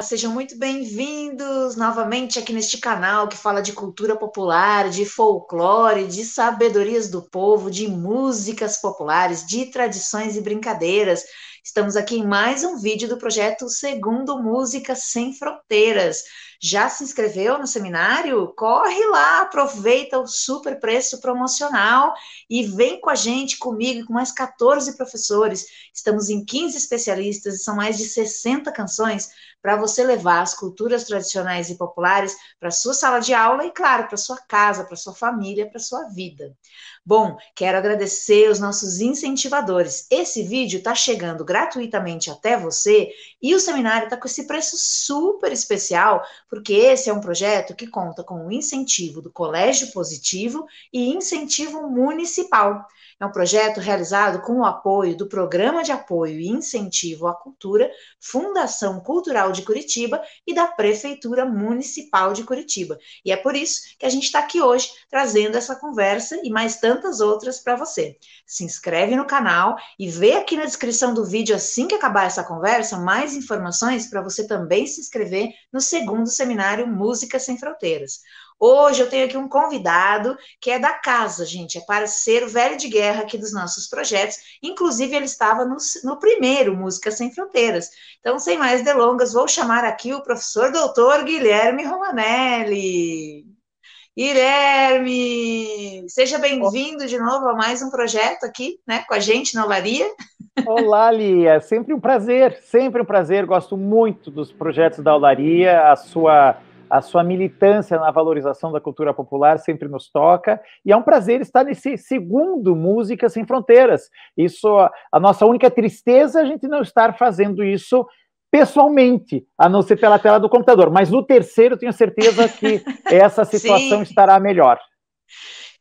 Olá, sejam muito bem-vindos novamente aqui neste canal que fala de cultura popular, de folclore, de sabedorias do povo, de músicas populares, de tradições e brincadeiras. Estamos aqui em mais um vídeo do projeto Segundo Música Sem Fronteiras. Já se inscreveu no seminário? Corre lá, aproveita o super preço promocional e vem com a gente, comigo e com mais 14 professores. Estamos em 15 especialistas e são mais de 60 canções para você levar as culturas tradicionais e populares para sua sala de aula e, claro, para sua casa, para sua família, para sua vida. Bom, quero agradecer os nossos incentivadores. Esse vídeo está chegando gratuitamente até você, e o seminário está com esse preço super especial, porque esse é um projeto que conta com o incentivo do Colégio Positivo e incentivo municipal. É um projeto realizado com o apoio do Programa de Apoio e Incentivo à Cultura, Fundação Cultural de Curitiba e da Prefeitura Municipal de Curitiba. E é por isso que a gente está aqui hoje trazendo essa conversa e mais tantas outras para você. Se inscreve no canal e vê aqui na descrição do vídeo vídeo assim que acabar essa conversa, mais informações para você também se inscrever no segundo seminário Música Sem Fronteiras. Hoje eu tenho aqui um convidado que é da casa, gente, é parceiro velho de guerra aqui dos nossos projetos. Inclusive, ele estava no, no primeiro Música Sem Fronteiras. Então, sem mais delongas, vou chamar aqui o professor doutor Guilherme Romanelli. Guilherme, seja bem-vindo de novo a mais um projeto aqui, né, com a gente na Olaria. Olá, Lia. Sempre um prazer, sempre um prazer. Gosto muito dos projetos da Olaria, a sua a sua militância na valorização da cultura popular sempre nos toca, e é um prazer estar nesse segundo Música Sem Fronteiras. Isso, a nossa única tristeza é a gente não estar fazendo isso pessoalmente, a não ser pela tela do computador, mas no terceiro tenho certeza que essa situação estará melhor.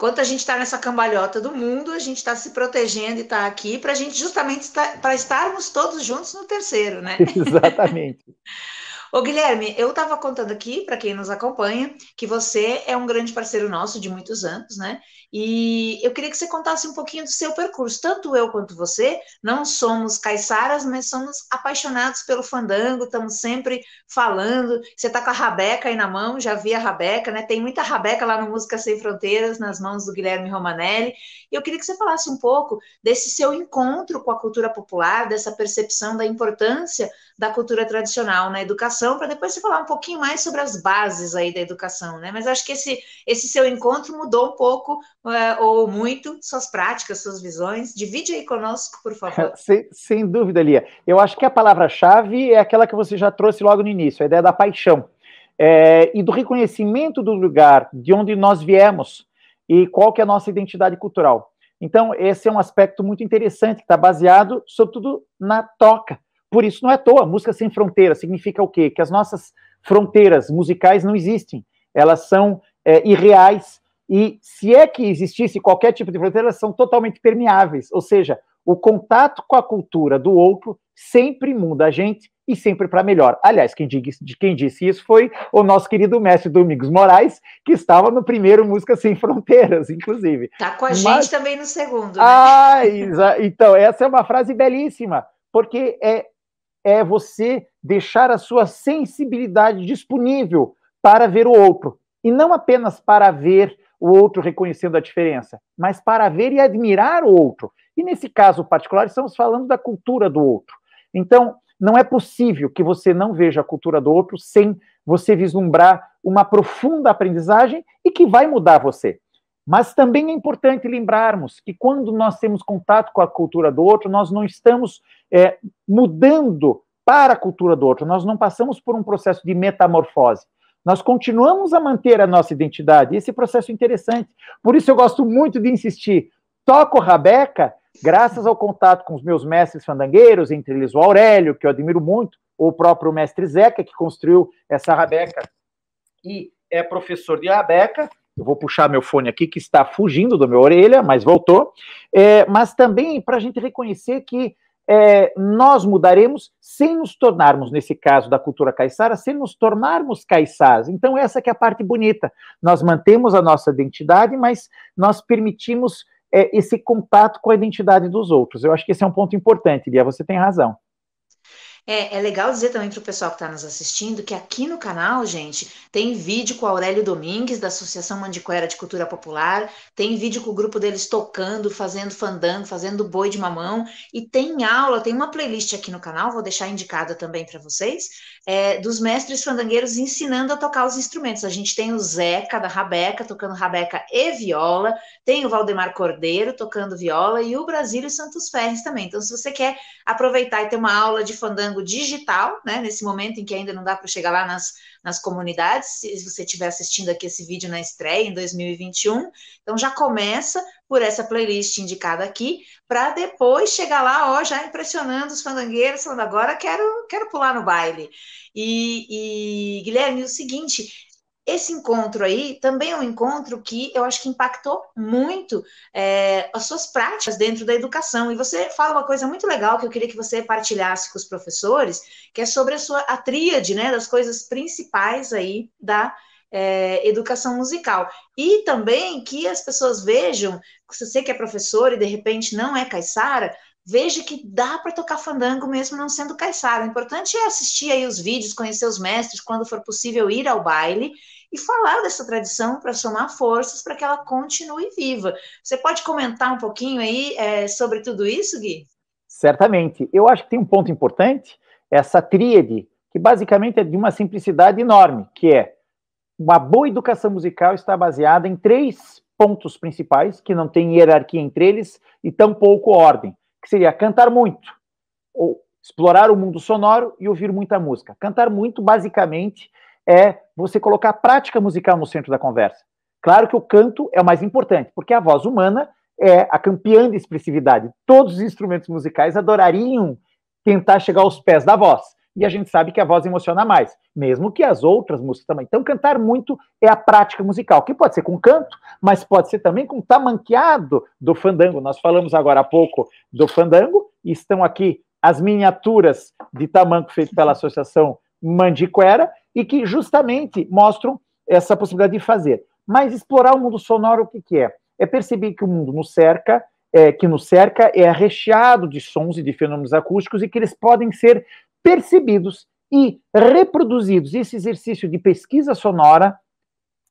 Enquanto a gente está nessa cambalhota do mundo, a gente está se protegendo e está aqui para a gente justamente para estarmos todos juntos no terceiro, né? Exatamente. Ô Guilherme, eu estava contando aqui para quem nos acompanha que você é um grande parceiro nosso de muitos anos, né? E eu queria que você contasse um pouquinho do seu percurso. Tanto eu quanto você não somos caiçaras, mas somos apaixonados pelo fandango, estamos sempre falando. Você está com a rabeca aí na mão, já vi a rabeca, né? Tem muita rabeca lá no Música Sem Fronteiras, nas mãos do Guilherme Romanelli. E eu queria que você falasse um pouco desse seu encontro com a cultura popular, dessa percepção da importância da cultura tradicional na educação, para depois você falar um pouquinho mais sobre as bases aí da educação, né? Mas acho que esse, esse seu encontro mudou um pouco uh, ou muito suas práticas, suas visões. Divide aí conosco, por favor. Sem, sem dúvida, Lia. Eu acho que a palavra-chave é aquela que você já trouxe logo no início, a ideia da paixão. É, e do reconhecimento do lugar de onde nós viemos e qual que é a nossa identidade cultural. Então, esse é um aspecto muito interessante, que está baseado, sobretudo, na toca por isso, não é à toa, música sem fronteira significa o quê? Que as nossas fronteiras musicais não existem, elas são é, irreais, e se é que existisse qualquer tipo de fronteira, elas são totalmente permeáveis, ou seja, o contato com a cultura do outro sempre muda a gente e sempre para melhor. Aliás, quem, diga, quem disse isso foi o nosso querido mestre Domingos Moraes, que estava no primeiro Música Sem Fronteiras, inclusive. Está com a Mas... gente também no segundo. Né? Ah, então, essa é uma frase belíssima, porque é é você deixar a sua sensibilidade disponível para ver o outro. E não apenas para ver o outro reconhecendo a diferença, mas para ver e admirar o outro. E nesse caso particular, estamos falando da cultura do outro. Então, não é possível que você não veja a cultura do outro sem você vislumbrar uma profunda aprendizagem e que vai mudar você. Mas também é importante lembrarmos que quando nós temos contato com a cultura do outro, nós não estamos é, mudando para a cultura do outro, nós não passamos por um processo de metamorfose. Nós continuamos a manter a nossa identidade. Esse processo é interessante. Por isso eu gosto muito de insistir. Toco rabeca graças ao contato com os meus mestres fandangueiros, entre eles o Aurélio, que eu admiro muito, ou o próprio mestre Zeca, que construiu essa rabeca e é professor de rabeca, eu vou puxar meu fone aqui, que está fugindo da minha orelha, mas voltou. É, mas também para a gente reconhecer que é, nós mudaremos sem nos tornarmos, nesse caso da cultura caiçara, sem nos tornarmos caiçás. Então, essa que é a parte bonita. Nós mantemos a nossa identidade, mas nós permitimos é, esse contato com a identidade dos outros. Eu acho que esse é um ponto importante, Lia, você tem razão. É, é legal dizer também para o pessoal que está nos assistindo que aqui no canal, gente, tem vídeo com o Aurélio Domingues, da Associação Mandicoera de Cultura Popular, tem vídeo com o grupo deles tocando, fazendo fandango, fazendo boi de mamão, e tem aula, tem uma playlist aqui no canal, vou deixar indicada também para vocês, é, dos mestres fandangueiros ensinando a tocar os instrumentos. A gente tem o Zeca, da Rabeca, tocando rabeca e viola, tem o Valdemar Cordeiro tocando viola, e o Brasílio Santos Ferres também. Então, se você quer aproveitar e ter uma aula de fandango digital, né, nesse momento em que ainda não dá para chegar lá nas, nas comunidades, se você estiver assistindo aqui esse vídeo na estreia em 2021. Então já começa por essa playlist indicada aqui, para depois chegar lá, ó, já impressionando os fandangueiros, falando agora quero, quero pular no baile. E, e Guilherme, o seguinte, esse encontro aí também é um encontro que eu acho que impactou muito é, as suas práticas dentro da educação. E você fala uma coisa muito legal que eu queria que você partilhasse com os professores, que é sobre a sua a tríade, né, das coisas principais aí da é, educação musical. E também que as pessoas vejam, se você que é professor e de repente não é caiçara, veja que dá para tocar fandango mesmo não sendo caiçara. O importante é assistir aí os vídeos, conhecer os mestres, quando for possível ir ao baile e falar dessa tradição para somar forças para que ela continue viva. Você pode comentar um pouquinho aí é, sobre tudo isso, Gui? Certamente. Eu acho que tem um ponto importante, essa tríade, que basicamente é de uma simplicidade enorme, que é uma boa educação musical está baseada em três pontos principais, que não tem hierarquia entre eles e tampouco ordem, que seria cantar muito, ou explorar o mundo sonoro e ouvir muita música. Cantar muito, basicamente, é você colocar a prática musical no centro da conversa. Claro que o canto é o mais importante, porque a voz humana é a campeã da expressividade. Todos os instrumentos musicais adorariam tentar chegar aos pés da voz e a gente sabe que a voz emociona mais, mesmo que as outras músicas também. Então, cantar muito é a prática musical, que pode ser com canto, mas pode ser também com tamanqueado do fandango. Nós falamos agora há pouco do fandango, e estão aqui as miniaturas de tamanco feito pela Associação Mandiquera, e que justamente mostram essa possibilidade de fazer. Mas explorar o mundo sonoro, o que, que é? É perceber que o mundo nos cerca, é, que nos cerca é recheado de sons e de fenômenos acústicos e que eles podem ser percebidos e reproduzidos. Esse exercício de pesquisa sonora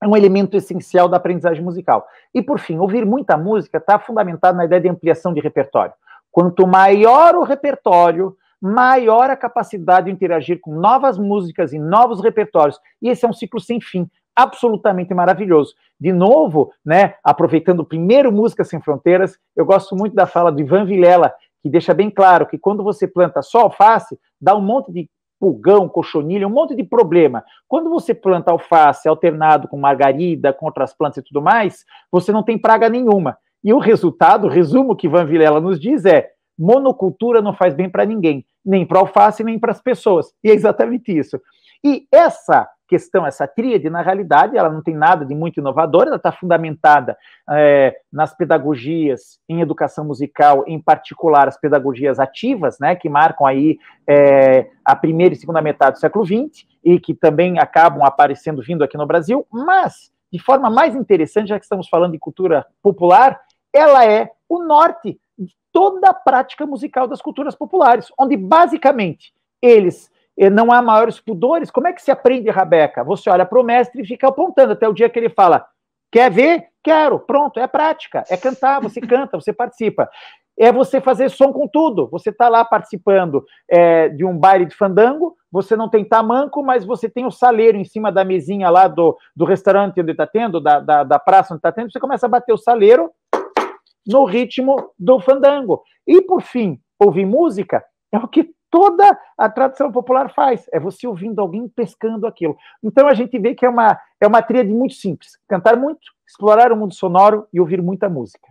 é um elemento essencial da aprendizagem musical. E, por fim, ouvir muita música está fundamentado na ideia de ampliação de repertório. Quanto maior o repertório, maior a capacidade de interagir com novas músicas e novos repertórios. E esse é um ciclo sem fim, absolutamente maravilhoso. De novo, né, aproveitando o primeiro Música Sem Fronteiras, eu gosto muito da fala do Ivan Vilela, que deixa bem claro que quando você planta só alface, dá um monte de pulgão, cochonilha, um monte de problema. Quando você planta alface alternado com margarida, com outras plantas e tudo mais, você não tem praga nenhuma. E o resultado, o resumo que Van Vilela nos diz é: monocultura não faz bem para ninguém, nem para alface, nem para as pessoas. E é exatamente isso. E essa questão, essa tríade, na realidade, ela não tem nada de muito inovador, ela está fundamentada é, nas pedagogias em educação musical, em particular as pedagogias ativas, né, que marcam aí é, a primeira e segunda metade do século XX e que também acabam aparecendo vindo aqui no Brasil, mas, de forma mais interessante, já que estamos falando de cultura popular, ela é o norte de toda a prática musical das culturas populares, onde basicamente eles não há maiores pudores. Como é que se aprende rabeca? Você olha para o mestre e fica apontando até o dia que ele fala: quer ver? Quero. Pronto, é prática. É cantar, você canta, você participa. É você fazer som com tudo. Você está lá participando é, de um baile de fandango, você não tem tamanco, mas você tem o saleiro em cima da mesinha lá do, do restaurante onde está tendo, da, da, da praça onde está tendo, você começa a bater o saleiro no ritmo do fandango. E, por fim, ouvir música é o que toda a tradição popular faz, é você ouvindo alguém pescando aquilo. Então a gente vê que é uma, é uma tríade muito simples: cantar muito, explorar o mundo sonoro e ouvir muita música.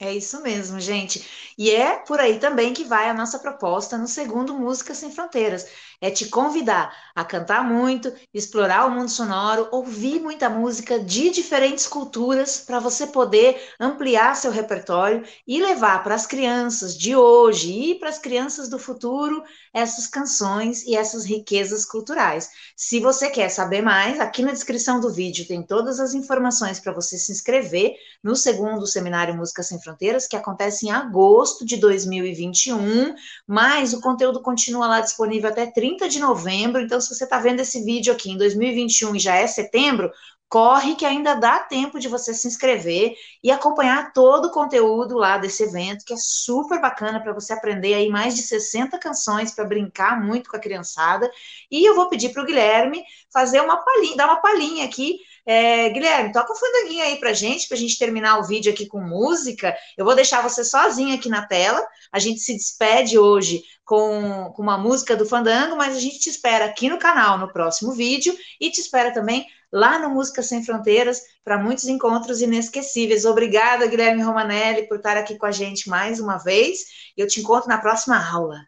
É isso mesmo, gente. E é por aí também que vai a nossa proposta no segundo Música Sem Fronteiras. É te convidar a cantar muito, explorar o mundo sonoro, ouvir muita música de diferentes culturas para você poder ampliar seu repertório e levar para as crianças de hoje e para as crianças do futuro essas canções e essas riquezas culturais. Se você quer saber mais, aqui na descrição do vídeo tem todas as informações para você se inscrever no segundo Seminário Música Sem Fronteiras, que acontece em agosto de 2021, mas o conteúdo continua lá disponível até 30 de novembro. Então, se você está vendo esse vídeo aqui em 2021 e já é setembro, corre que ainda dá tempo de você se inscrever e acompanhar todo o conteúdo lá desse evento, que é super bacana para você aprender aí mais de 60 canções para brincar muito com a criançada. E eu vou pedir para o Guilherme fazer uma palinha, dar uma palhinha aqui é, Guilherme, toca o fandanguinho aí pra gente, pra gente terminar o vídeo aqui com música. Eu vou deixar você sozinha aqui na tela. A gente se despede hoje com, com uma música do fandango, mas a gente te espera aqui no canal no próximo vídeo e te espera também lá no Música Sem Fronteiras para muitos encontros inesquecíveis. Obrigada, Guilherme Romanelli, por estar aqui com a gente mais uma vez. Eu te encontro na próxima aula.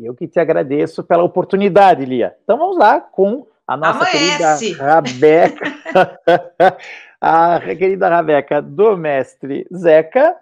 Eu que te agradeço pela oportunidade, Lia. Então vamos lá com a nossa Amanhece. querida Rabeca. a querida Rabeca do mestre Zeca